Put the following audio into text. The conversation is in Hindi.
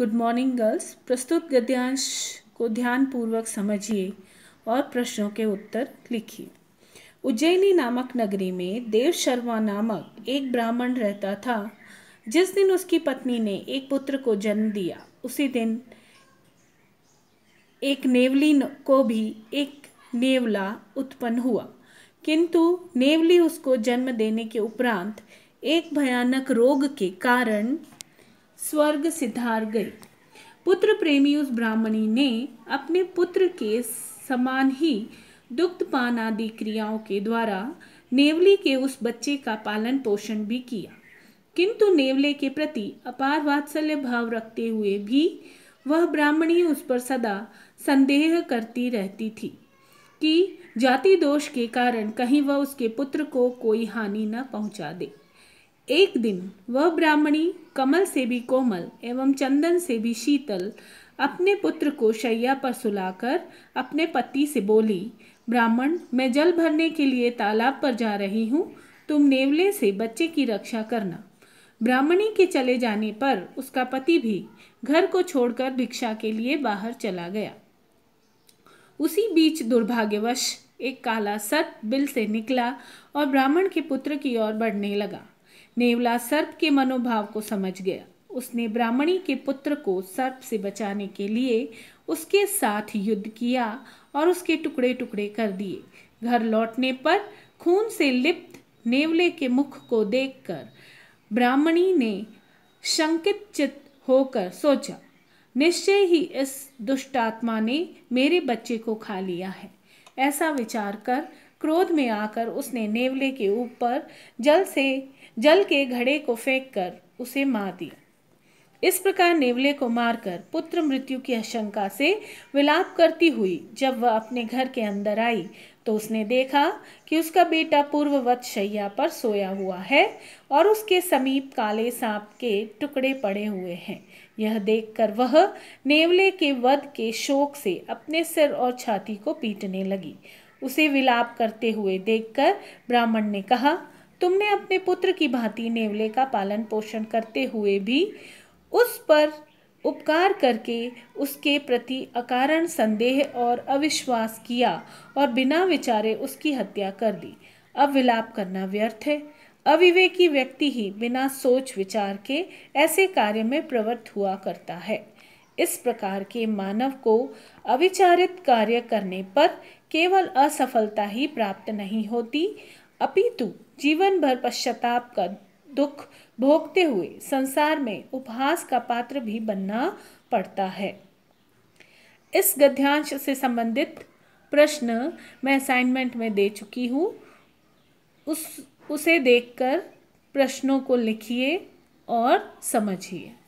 गुड मॉर्निंग गर्ल्स प्रस्तुत गद्यांश को ध्यानपूर्वक समझिए और प्रश्नों के उत्तर लिखिए उज्जैनी नामक नगरी में देव शर्मा नामक एक ब्राह्मण रहता था जिस दिन उसकी पत्नी ने एक पुत्र को जन्म दिया उसी दिन एक नेवली को भी एक नेवला उत्पन्न हुआ किंतु नेवली उसको जन्म देने के उपरांत एक भयानक रोग के कारण स्वर्ग सिधार गई पुत्र प्रेमी उस ब्राह्मणी ने अपने पुत्र के समान ही दुग्ध पान आदि क्रियाओं के द्वारा नेवली के उस बच्चे का पालन पोषण भी किया किंतु नेवले के प्रति अपार वात्सल्य भाव रखते हुए भी वह ब्राह्मणी उस पर सदा संदेह करती रहती थी कि जाति दोष के कारण कहीं वह उसके पुत्र को कोई हानि न पहुंचा दे एक दिन वह ब्राह्मणी कमल से भी कोमल एवं चंदन से भी शीतल अपने पुत्र को शैया पर सुलाकर अपने पति से बोली ब्राह्मण मैं जल भरने के लिए तालाब पर जा रही हूँ तुम नेवले से बच्चे की रक्षा करना ब्राह्मणी के चले जाने पर उसका पति भी घर को छोड़कर भिक्षा के लिए बाहर चला गया उसी बीच दुर्भाग्यवश एक काला सर्प बिल से निकला और ब्राह्मण के पुत्र की ओर बढ़ने लगा नेवला सर्प के मनोभाव को समझ गया उसने ब्राह्मणी के पुत्र को सर्प से बचाने के लिए उसके साथ युद्ध किया और उसके टुकड़े टुकड़े कर दिए घर लौटने पर खून से लिप्त नेवले के मुख को देखकर ब्राह्मणी ने शंकित चित होकर सोचा निश्चय ही इस दुष्ट आत्मा ने मेरे बच्चे को खा लिया है ऐसा विचार कर क्रोध में आकर उसने नेवले के ऊपर जल से जल के घड़े को फेंक कर उसे मार दिया इस प्रकार नेवले को मारकर पुत्र मृत्यु की आशंका से विलाप करती हुई जब वह अपने घर के अंदर आई तो उसने देखा कि उसका बेटा पूर्ववत शैया पर सोया हुआ है और उसके समीप काले सांप के टुकड़े पड़े हुए हैं यह देखकर वह नेवले के वध के शोक से अपने सिर और छाती को पीटने लगी उसे विलाप करते हुए देखकर ब्राह्मण ने कहा तुमने अपने पुत्र की भांति नेवले का पालन पोषण करते हुए भी उस पर उपकार करके उसके प्रति अकारण संदेह और अविश्वास किया और बिना विचारे उसकी हत्या कर दी अब विलाप करना व्यर्थ है अविवेकी व्यक्ति ही बिना सोच विचार के ऐसे कार्य में प्रवृत्त हुआ करता है इस प्रकार के मानव को अविचारित कार्य करने पर केवल असफलता ही प्राप्त नहीं होती अपितु जीवन भर पश्चाताप का दुख भोगते हुए संसार में उपहास का पात्र भी बनना पड़ता है इस गद्यांश से संबंधित प्रश्न मैं असाइनमेंट में दे चुकी हूँ उस उसे देखकर प्रश्नों को लिखिए और समझिए